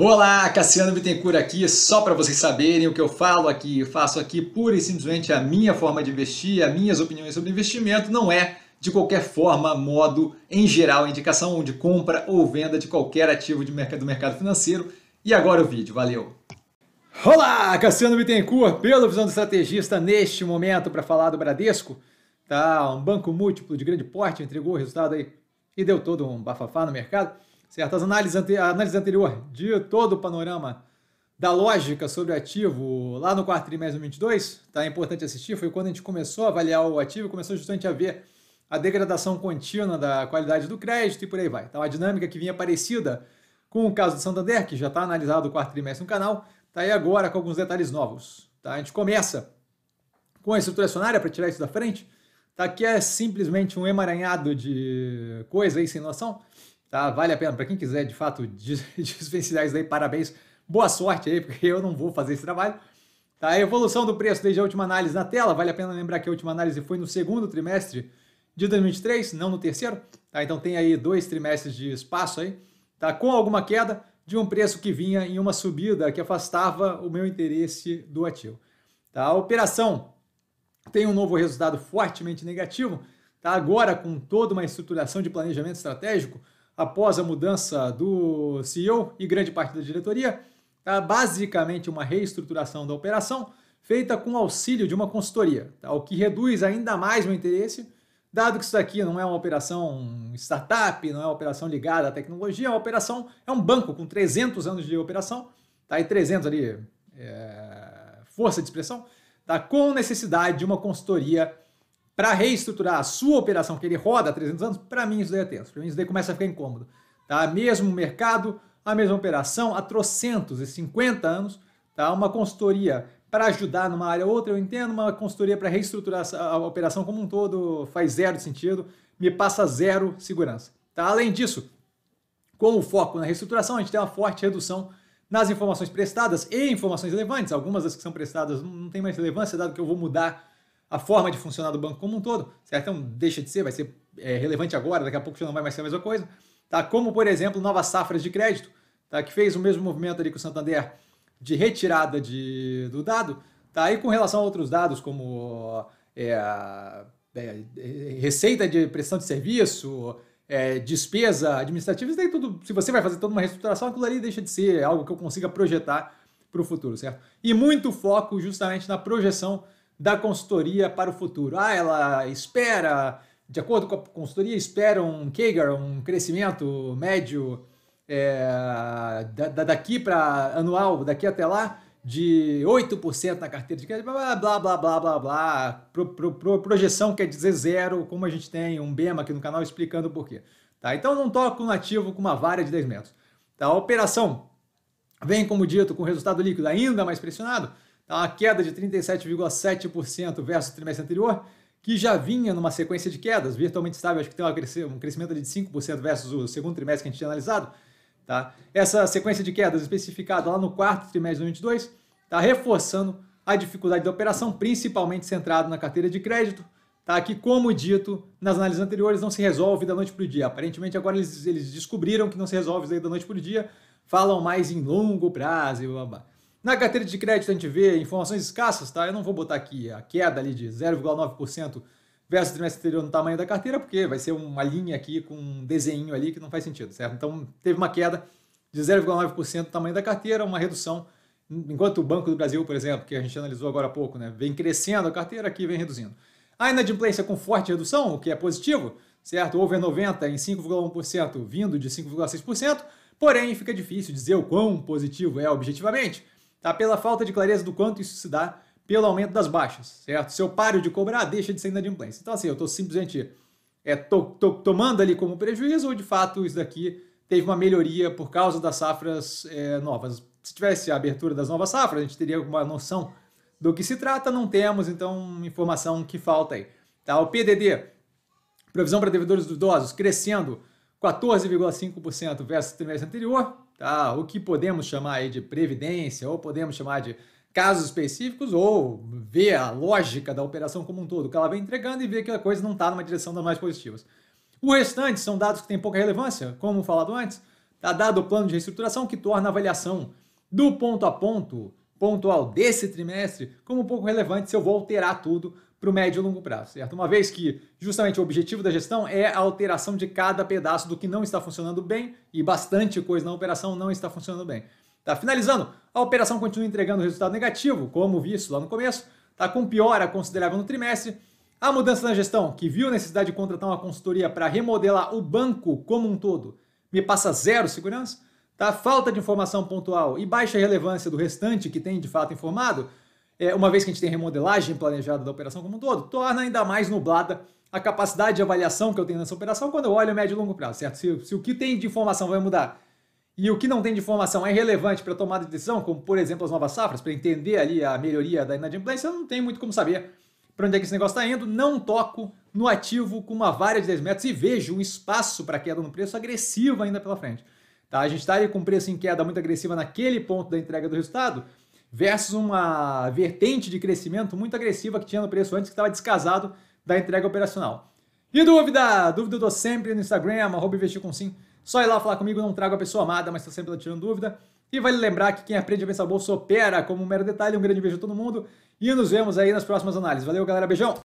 Olá, Cassiano Bittencourt aqui, só para vocês saberem o que eu falo aqui, eu faço aqui pura e simplesmente a minha forma de investir, as minhas opiniões sobre investimento, não é de qualquer forma, modo, em geral, indicação de compra ou venda de qualquer ativo de mercado, do mercado financeiro. E agora o vídeo, valeu! Olá, Cassiano Bittencourt, pela visão do estrategista neste momento para falar do Bradesco, tá? Um banco múltiplo de grande porte entregou o resultado aí e deu todo um bafafá no mercado certo? As análises, a análise anterior de todo o panorama da lógica sobre o ativo lá no quarto trimestre de 2022, tá? É importante assistir, foi quando a gente começou a avaliar o ativo, começou justamente a ver a degradação contínua da qualidade do crédito e por aí vai. Então, a dinâmica que vinha parecida com o caso do Santander, que já está analisado o quarto trimestre no canal, está aí agora com alguns detalhes novos. Tá? A gente começa com a estrutura acionária para tirar isso da frente, tá? que é simplesmente um emaranhado de coisa aí sem noção tá? Vale a pena. Para quem quiser, de fato, desvencilhar isso parabéns. Boa sorte aí, porque eu não vou fazer esse trabalho. Tá? A evolução do preço desde a última análise na tela. Vale a pena lembrar que a última análise foi no segundo trimestre de 2023, não no terceiro. Tá? Então tem aí dois trimestres de espaço aí, tá? com alguma queda de um preço que vinha em uma subida que afastava o meu interesse do ativo. Tá? A operação tem um novo resultado fortemente negativo, tá? agora com toda uma estruturação de planejamento estratégico, após a mudança do CEO e grande parte da diretoria, tá? basicamente uma reestruturação da operação feita com auxílio de uma consultoria, tá? o que reduz ainda mais o interesse, dado que isso aqui não é uma operação startup, não é uma operação ligada à tecnologia, é uma operação, é um banco com 300 anos de operação, tá? e 300 ali, é, força de expressão, tá? com necessidade de uma consultoria para reestruturar a sua operação que ele roda há 300 anos, para mim isso daí é tenso. Para mim isso daí começa a ficar incômodo. Tá? Mesmo mercado, a mesma operação há trocentos e 50 anos, tá? uma consultoria para ajudar numa área ou outra, eu entendo, uma consultoria para reestruturar a operação como um todo faz zero sentido, me passa zero segurança. Tá? Além disso, com o foco na reestruturação, a gente tem uma forte redução nas informações prestadas e informações relevantes. Algumas das que são prestadas não têm mais relevância, dado que eu vou mudar a forma de funcionar do banco como um todo, certo? Então deixa de ser, vai ser é, relevante agora, daqui a pouco já não vai mais ser a mesma coisa, tá? Como, por exemplo, Novas Safras de Crédito, tá? que fez o mesmo movimento ali com o Santander de retirada de, do dado, tá? E com relação a outros dados como é, é, receita de prestação de serviço, é, despesa administrativa, isso daí tudo, se você vai fazer toda uma reestruturação, aquilo ali deixa de ser algo que eu consiga projetar para o futuro, certo? E muito foco justamente na projeção da consultoria para o futuro. Ah, ela espera, de acordo com a consultoria, espera um CAGR, um crescimento médio é, da, da, daqui para anual, daqui até lá, de 8% na carteira de crédito, blá, blá, blá, blá, blá, blá. Pro, pro, pro, projeção quer dizer zero, como a gente tem um BEMA aqui no canal explicando por quê. Tá? Então não toca um ativo com uma vara de 10 metros. Tá? A operação vem, como dito, com resultado líquido ainda mais pressionado, então, uma queda de 37,7% versus o trimestre anterior, que já vinha numa sequência de quedas, virtualmente estável, acho que tem um crescimento de 5% versus o segundo trimestre que a gente tinha analisado. Tá? Essa sequência de quedas especificada lá no quarto trimestre de 2022 está reforçando a dificuldade da operação, principalmente centrado na carteira de crédito, tá? que, como dito nas análises anteriores, não se resolve da noite para o dia. Aparentemente, agora eles, eles descobriram que não se resolve da noite para o dia, falam mais em longo prazo e blá blá. Na carteira de crédito a gente vê informações escassas, tá? Eu não vou botar aqui a queda ali de 0,9% versus o trimestre anterior no tamanho da carteira, porque vai ser uma linha aqui com um desenho ali que não faz sentido, certo? Então teve uma queda de 0,9% no tamanho da carteira, uma redução, enquanto o Banco do Brasil, por exemplo, que a gente analisou agora há pouco, né, vem crescendo a carteira, aqui vem reduzindo. A inadimplência com forte redução, o que é positivo, certo? Over 90 em 5,1%, vindo de 5,6%, porém fica difícil dizer o quão positivo é objetivamente, tá? Pela falta de clareza do quanto isso se dá pelo aumento das baixas, certo? Se eu paro de cobrar, deixa de ser inadimplência. Então, assim, eu estou simplesmente é, tô, tô, tomando ali como prejuízo ou, de fato, isso daqui teve uma melhoria por causa das safras é, novas. Se tivesse a abertura das novas safras, a gente teria alguma noção do que se trata, não temos, então, informação que falta aí. Tá? O PDD, provisão para devedores dos Idosos, crescendo 14,5% versus o trimestre anterior, tá? o que podemos chamar aí de previdência, ou podemos chamar de casos específicos, ou ver a lógica da operação como um todo, que ela vem entregando e ver que a coisa não está numa direção das mais positivas. O restante são dados que têm pouca relevância, como falado antes, Tá dado o plano de reestruturação que torna a avaliação do ponto a ponto pontual desse trimestre como um pouco relevante se eu vou alterar tudo para o médio e longo prazo, certo? Uma vez que justamente o objetivo da gestão é a alteração de cada pedaço do que não está funcionando bem e bastante coisa na operação não está funcionando bem. Tá finalizando, a operação continua entregando resultado negativo, como visto lá no começo, tá com piora considerável no trimestre. A mudança na gestão, que viu a necessidade de contratar uma consultoria para remodelar o banco como um todo, me passa zero segurança. Tá? Falta de informação pontual e baixa relevância do restante que tem de fato informado é, uma vez que a gente tem remodelagem planejada da operação como um todo, torna ainda mais nublada a capacidade de avaliação que eu tenho nessa operação quando eu olho médio e longo prazo, certo? Se, se o que tem de informação vai mudar e o que não tem de informação é relevante para tomar tomada de decisão, como por exemplo as novas safras, para entender ali a melhoria da inadimplência, não tem muito como saber para onde é que esse negócio está indo, não toco no ativo com uma vara de 10 metros e vejo um espaço para queda no preço agressiva ainda pela frente. Tá? A gente está ali com um preço em queda muito agressiva naquele ponto da entrega do resultado, versus uma vertente de crescimento muito agressiva que tinha no preço antes, que estava descasado da entrega operacional. E dúvida? Dúvida eu dou sempre no Instagram, arroba investir com sim. Só ir lá falar comigo, não trago a pessoa amada, mas estou sempre lá tirando dúvida. E vale lembrar que quem aprende a pensar bolsa opera como um mero detalhe. Um grande beijo a todo mundo e nos vemos aí nas próximas análises. Valeu, galera. Beijão!